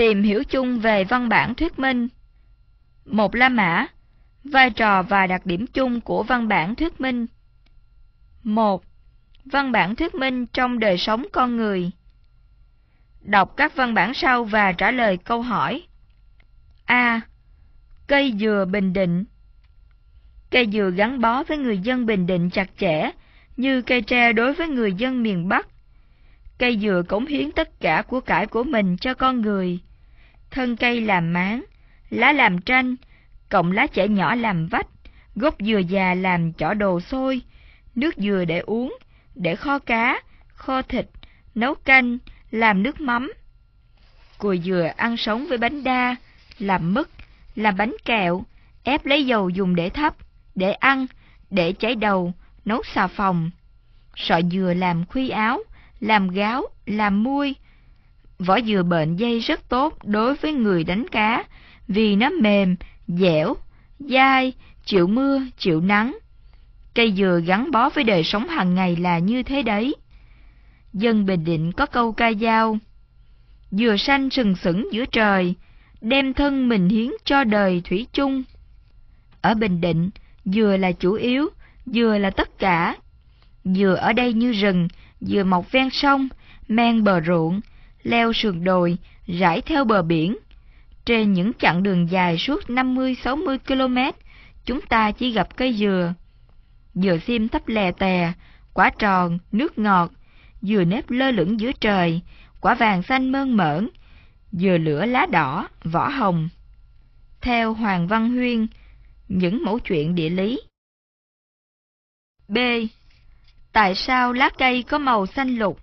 Tìm hiểu chung về văn bản thuyết minh. Một La Mã Vai trò và đặc điểm chung của văn bản thuyết minh. một Văn bản thuyết minh trong đời sống con người. Đọc các văn bản sau và trả lời câu hỏi. A. Cây dừa Bình Định Cây dừa gắn bó với người dân Bình Định chặt chẽ, như cây tre đối với người dân miền Bắc. Cây dừa cống hiến tất cả của cải của mình cho con người thân cây làm máng, lá làm tranh, cộng lá chẻ nhỏ làm vách, gốc dừa già làm chỏ đồ xôi, nước dừa để uống, để kho cá, kho thịt, nấu canh, làm nước mắm. Cùi dừa ăn sống với bánh đa, làm mứt, làm bánh kẹo, ép lấy dầu dùng để thắp, để ăn, để cháy đầu, nấu xà phòng. Sọ dừa làm khuy áo, làm gáo, làm muôi, Vỏ dừa bệnh dây rất tốt đối với người đánh cá vì nó mềm, dẻo, dai, chịu mưa, chịu nắng. Cây dừa gắn bó với đời sống hàng ngày là như thế đấy. Dân Bình Định có câu ca dao. Dừa xanh sừng sững giữa trời, đem thân mình hiến cho đời thủy chung. Ở Bình Định, dừa là chủ yếu, dừa là tất cả. Dừa ở đây như rừng, dừa mọc ven sông, men bờ ruộng, leo sườn đồi, rải theo bờ biển. Trên những chặng đường dài suốt 50-60 km, chúng ta chỉ gặp cây dừa. Dừa xiêm thấp lè tè, quả tròn, nước ngọt, dừa nếp lơ lửng giữa trời, quả vàng xanh mơn mởn, dừa lửa lá đỏ, vỏ hồng. Theo Hoàng Văn Huyên, những mẫu chuyện địa lý. B. Tại sao lá cây có màu xanh lục?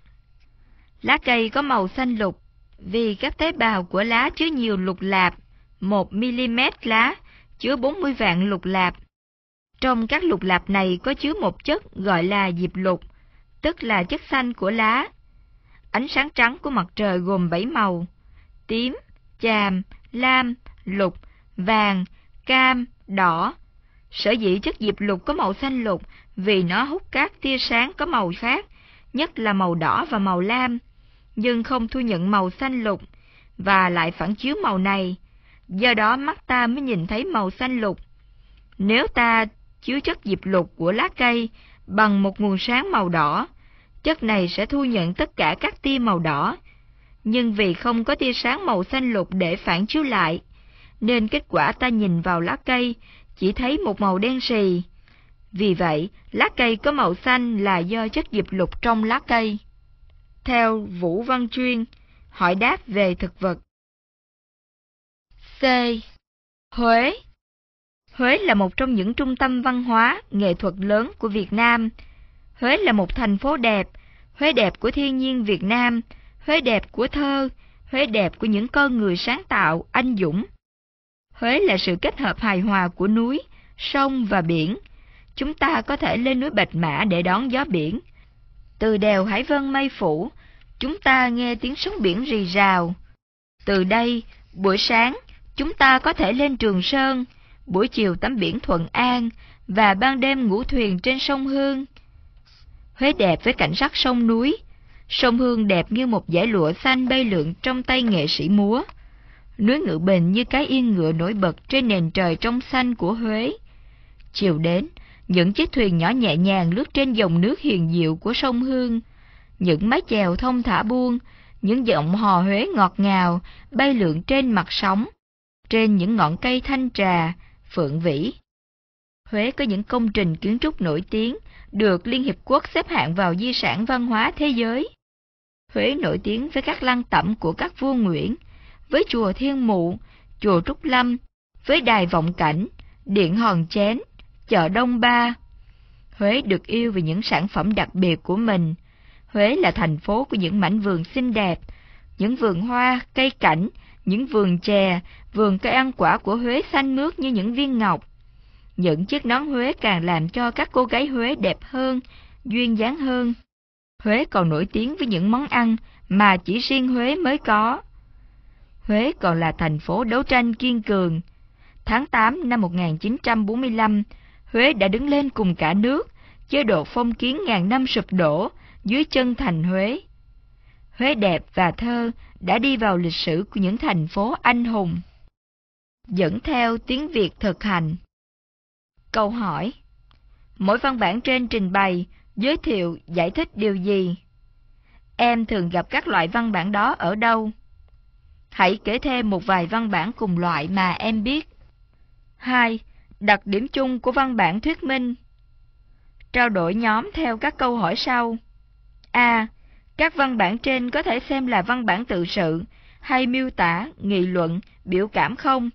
Lá cây có màu xanh lục, vì các tế bào của lá chứa nhiều lục lạp, 1mm lá chứa 40 vạn lục lạp. Trong các lục lạp này có chứa một chất gọi là diệp lục, tức là chất xanh của lá. Ánh sáng trắng của mặt trời gồm 7 màu: tím, chàm, lam, lục, vàng, cam, đỏ. Sở dĩ chất diệp lục có màu xanh lục vì nó hút các tia sáng có màu khác, nhất là màu đỏ và màu lam nhưng không thu nhận màu xanh lục, và lại phản chiếu màu này, do đó mắt ta mới nhìn thấy màu xanh lục. Nếu ta chứa chất diệp lục của lá cây bằng một nguồn sáng màu đỏ, chất này sẽ thu nhận tất cả các tia màu đỏ, nhưng vì không có tia sáng màu xanh lục để phản chiếu lại, nên kết quả ta nhìn vào lá cây chỉ thấy một màu đen sì. Vì vậy, lá cây có màu xanh là do chất diệp lục trong lá cây theo Vũ Văn Chuyên, hỏi đáp về thực vật. C. Huế Huế là một trong những trung tâm văn hóa, nghệ thuật lớn của Việt Nam. Huế là một thành phố đẹp, Huế đẹp của thiên nhiên Việt Nam, Huế đẹp của thơ, Huế đẹp của những con người sáng tạo, anh dũng. Huế là sự kết hợp hài hòa của núi, sông và biển. Chúng ta có thể lên núi Bạch Mã để đón gió biển. Từ đèo Hải Vân Mây Phủ, chúng ta nghe tiếng sóng biển rì rào. Từ đây, buổi sáng, chúng ta có thể lên Trường Sơn, buổi chiều tắm biển Thuận An và ban đêm ngủ thuyền trên sông Hương. Huế đẹp với cảnh sắc sông núi, sông Hương đẹp như một dải lụa xanh bay lượn trong tay nghệ sĩ múa. Núi Ngự Bình như cái yên ngựa nổi bật trên nền trời trong xanh của Huế. Chiều đến, những chiếc thuyền nhỏ nhẹ nhàng lướt trên dòng nước hiền diệu của sông Hương, những mái chèo thông thả buông, những giọng hò Huế ngọt ngào bay lượn trên mặt sóng, trên những ngọn cây thanh trà, phượng vĩ. Huế có những công trình kiến trúc nổi tiếng được Liên Hiệp Quốc xếp hạng vào di sản văn hóa thế giới. Huế nổi tiếng với các lăng tẩm của các vua Nguyễn, với chùa Thiên Mụ, chùa Trúc Lâm, với đài vọng cảnh, điện hòn chén, chợ Đông Ba. Huế được yêu vì những sản phẩm đặc biệt của mình – Huế là thành phố của những mảnh vườn xinh đẹp, những vườn hoa, cây cảnh, những vườn chè, vườn cây ăn quả của Huế xanh mướt như những viên ngọc. Những chiếc nón Huế càng làm cho các cô gái Huế đẹp hơn, duyên dáng hơn. Huế còn nổi tiếng với những món ăn mà chỉ riêng Huế mới có. Huế còn là thành phố đấu tranh kiên cường. Tháng 8 năm 1945, Huế đã đứng lên cùng cả nước, chế độ phong kiến ngàn năm sụp đổ, dưới chân thành Huế. Huế đẹp và thơ đã đi vào lịch sử của những thành phố anh hùng. Dẫn theo tiếng Việt thực hành. Câu hỏi Mỗi văn bản trên trình bày, giới thiệu, giải thích điều gì? Em thường gặp các loại văn bản đó ở đâu? Hãy kể thêm một vài văn bản cùng loại mà em biết. 2. Đặc điểm chung của văn bản thuyết minh. Trao đổi nhóm theo các câu hỏi sau. A. Các văn bản trên có thể xem là văn bản tự sự, hay miêu tả, nghị luận, biểu cảm không?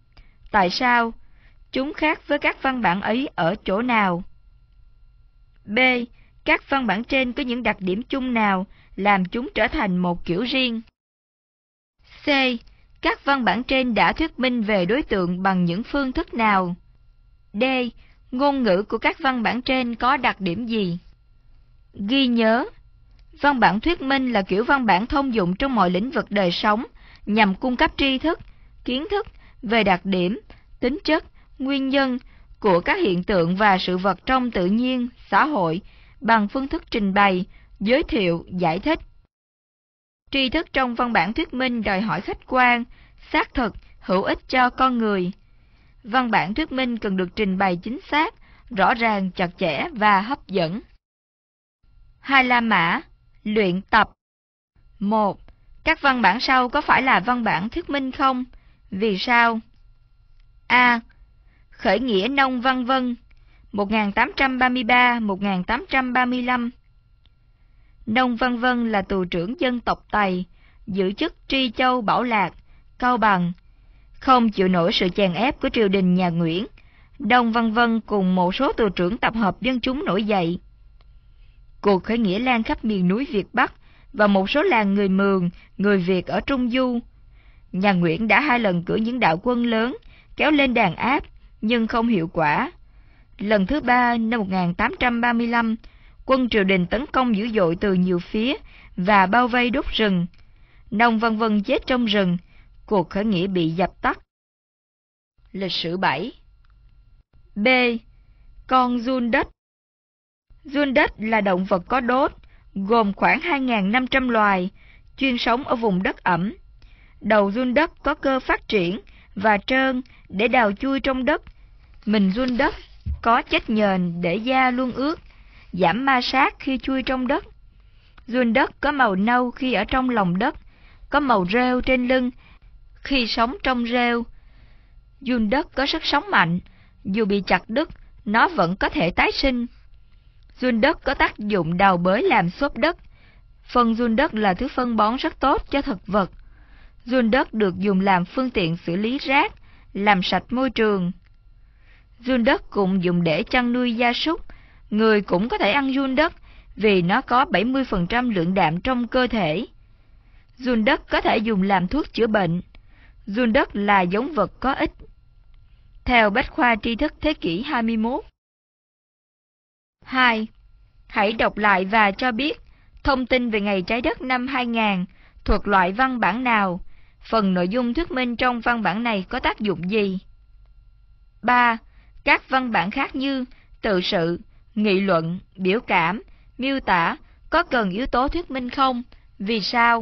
Tại sao? Chúng khác với các văn bản ấy ở chỗ nào? B. Các văn bản trên có những đặc điểm chung nào làm chúng trở thành một kiểu riêng? C. Các văn bản trên đã thuyết minh về đối tượng bằng những phương thức nào? D. Ngôn ngữ của các văn bản trên có đặc điểm gì? Ghi nhớ, Văn bản thuyết minh là kiểu văn bản thông dụng trong mọi lĩnh vực đời sống, nhằm cung cấp tri thức, kiến thức về đặc điểm, tính chất, nguyên nhân của các hiện tượng và sự vật trong tự nhiên, xã hội bằng phương thức trình bày, giới thiệu, giải thích. Tri thức trong văn bản thuyết minh đòi hỏi khách quan, xác thực, hữu ích cho con người. Văn bản thuyết minh cần được trình bày chính xác, rõ ràng, chặt chẽ và hấp dẫn. Hai La Mã Luyện tập 1. Các văn bản sau có phải là văn bản thuyết minh không? Vì sao? A. Khởi nghĩa nông văn vân 1833-1835 Nông Văn Vân là tù trưởng dân tộc Tày, giữ chức Tri Châu Bảo Lạc, Cao Bằng. Không chịu nổi sự chèn ép của triều đình nhà Nguyễn, Đông Văn Vân cùng một số tù trưởng tập hợp dân chúng nổi dậy, cuộc khởi nghĩa lan khắp miền núi Việt Bắc và một số làng người Mường, người Việt ở Trung Du. Nhà Nguyễn đã hai lần cử những đạo quân lớn kéo lên đàn áp nhưng không hiệu quả. Lần thứ ba năm 1835, quân triều đình tấn công dữ dội từ nhiều phía và bao vây đốt rừng. Nông vân Vân chết trong rừng, cuộc khởi nghĩa bị dập tắt. Lịch sử 7 B. Con Jun Đất đất là động vật có đốt, gồm khoảng 2.500 loài, chuyên sống ở vùng đất ẩm. Đầu đất có cơ phát triển và trơn để đào chui trong đất. Mình đất có chất nhờn để da luôn ướt, giảm ma sát khi chui trong đất. đất có màu nâu khi ở trong lòng đất, có màu rêu trên lưng khi sống trong rêu. đất có sức sống mạnh, dù bị chặt đứt, nó vẫn có thể tái sinh. Dung đất có tác dụng đào bới làm xốp đất. Phân dung đất là thứ phân bón rất tốt cho thực vật. Dung đất được dùng làm phương tiện xử lý rác, làm sạch môi trường. Dung đất cũng dùng để chăn nuôi gia súc. Người cũng có thể ăn dung đất vì nó có 70% lượng đạm trong cơ thể. Dung đất có thể dùng làm thuốc chữa bệnh. Dung đất là giống vật có ích. Theo Bách khoa tri thức thế kỷ 21, 2. Hãy đọc lại và cho biết thông tin về ngày trái đất năm 2000 thuộc loại văn bản nào, phần nội dung thuyết minh trong văn bản này có tác dụng gì. 3. Các văn bản khác như tự sự, nghị luận, biểu cảm, miêu tả có cần yếu tố thuyết minh không, vì sao?